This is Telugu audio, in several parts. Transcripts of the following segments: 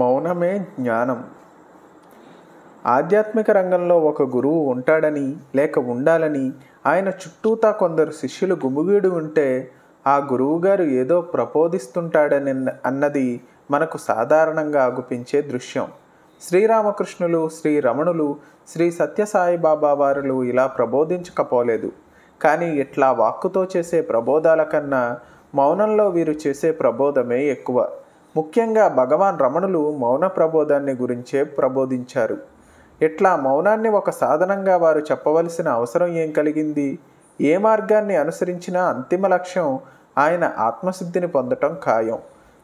మౌనమే జ్ఞానం ఆధ్యాత్మిక రంగంలో ఒక గురువు ఉంటాడని లేక ఉండాలని ఆయన చుట్టూతా కొందరు శిష్యులు గుమిగూడి ఉంటే ఆ గురువుగారు ఏదో ప్రబోధిస్తుంటాడని అన్నది మనకు సాధారణంగా ఆగుపించే దృశ్యం శ్రీరామకృష్ణులు శ్రీ రమణులు శ్రీ సత్యసాయిబాబా వారులు ఇలా ప్రబోధించకపోలేదు కానీ ఇట్లా వాక్కుతో చేసే ప్రబోధాల కన్నా మౌనంలో వీరు చేసే ప్రబోధమే ఎక్కువ ముఖ్యంగా భగవాన్ రమణులు మౌన ప్రబోధాన్ని గురించే ప్రబోధించారు ఇట్లా మౌనాన్ని ఒక సాధనంగా వారు చెప్పవలసిన అవసరం ఏం కలిగింది ఏ మార్గాన్ని అనుసరించినా అంతిమ లక్ష్యం ఆయన ఆత్మసిద్ధిని పొందటం ఖాయం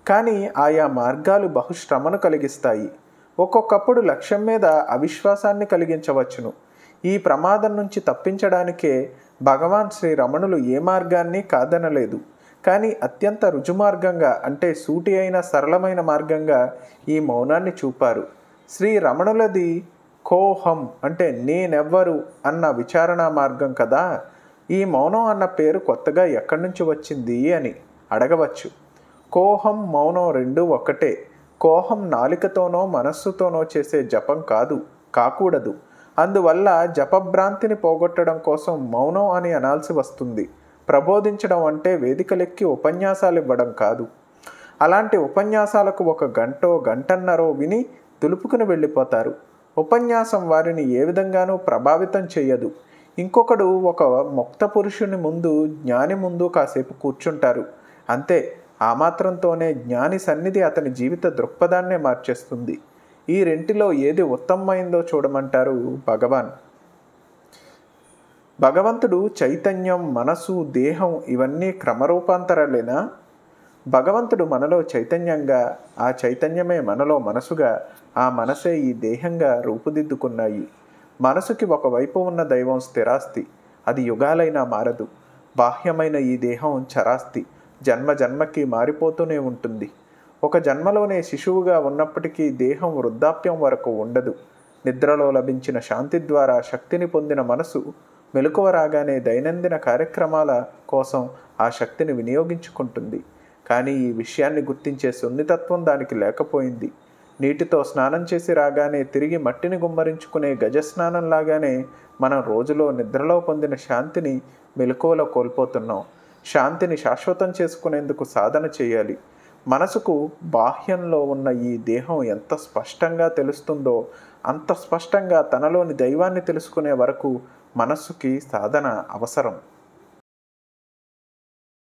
కానీ ఆయా మార్గాలు బహుశ్రమను కలిగిస్తాయి ఒక్కొక్కప్పుడు లక్ష్యం మీద అవిశ్వాసాన్ని కలిగించవచ్చును ఈ ప్రమాదం నుంచి తప్పించడానికే భగవాన్ శ్రీ రమణులు ఏ మార్గాన్ని కాదనలేదు కానీ అత్యంత రుజుమార్గంగా అంటే సూటి అయిన సరళమైన మార్గంగా ఈ మౌనాన్ని చూపారు శ్రీ రమణులది కోహం అంటే నేనెవ్వరు అన్న విచారణ మార్గం కదా ఈ మౌనం అన్న పేరు కొత్తగా ఎక్కడి నుంచి వచ్చింది అని అడగవచ్చు కోహం మౌనం రెండు ఒకటే కోహం నాలికతోనో మనస్సుతోనో చేసే జపం కాదు కాకూడదు అందువల్ల జపభ్రాంతిని పోగొట్టడం కోసం మౌనం అని అనాల్సి వస్తుంది ప్రబోధించడం అంటే వేదికలెక్కి ఉపన్యాసాలు ఇవ్వడం కాదు అలాంటి ఉపన్యాసాలకు ఒక గంటో గంటన్నరో విని దులుపుకుని వెళ్ళిపోతారు ఉపన్యాసం వారిని ఏ విధంగానూ ప్రభావితం చేయదు ఇంకొకడు ఒక ముక్త పురుషుని ముందు జ్ఞాని ముందు కాసేపు కూర్చుంటారు అంతే ఆ మాత్రంతోనే జ్ఞాని సన్నిధి అతని జీవిత దృక్పథాన్నే మార్చేస్తుంది ఈ రెంటిలో ఏది ఉత్తమమైందో చూడమంటారు భగవాన్ భగవంతుడు చైతన్యం మనసు దేహం ఇవన్నీ క్రమరూపాంతరాలేనా భగవంతుడు మనలో చైతన్యంగా ఆ చైతన్యమే మనలో మనసుగా ఆ మనసే ఈ దేహంగా రూపుదిద్దుకున్నాయి మనసుకి ఒకవైపు ఉన్న దైవం స్థిరాస్తి అది యుగాలైనా మారదు బాహ్యమైన ఈ దేహం చరాస్తి జన్మ జన్మకి మారిపోతూనే ఉంటుంది ఒక జన్మలోనే శిశువుగా ఉన్నప్పటికీ దేహం వృద్ధాప్యం వరకు ఉండదు నిద్రలో లభించిన శాంతి ద్వారా శక్తిని పొందిన మనసు మెలకువ రాగానే దైనందిన కార్యక్రమాల కోసం ఆ శక్తిని వినియోగించుకుంటుంది కానీ ఈ విషయాన్ని గుర్తించే సున్నితత్వం దానికి లేకపోయింది నీటితో స్నానం చేసి రాగానే తిరిగి మట్టిని గుమ్మరించుకునే స్నానం లాగానే మనం రోజులో నిద్రలో పొందిన శాంతిని మెలకువలో కోల్పోతున్నాం శాంతిని శాశ్వతం చేసుకునేందుకు సాధన చేయాలి మనసుకు బాహ్యంలో ఉన్న ఈ దేహం ఎంత స్పష్టంగా తెలుస్తుందో అంత స్పష్టంగా తనలోని దైవాన్ని తెలుసుకునే వరకు మనస్సుకి సాధన అవసరం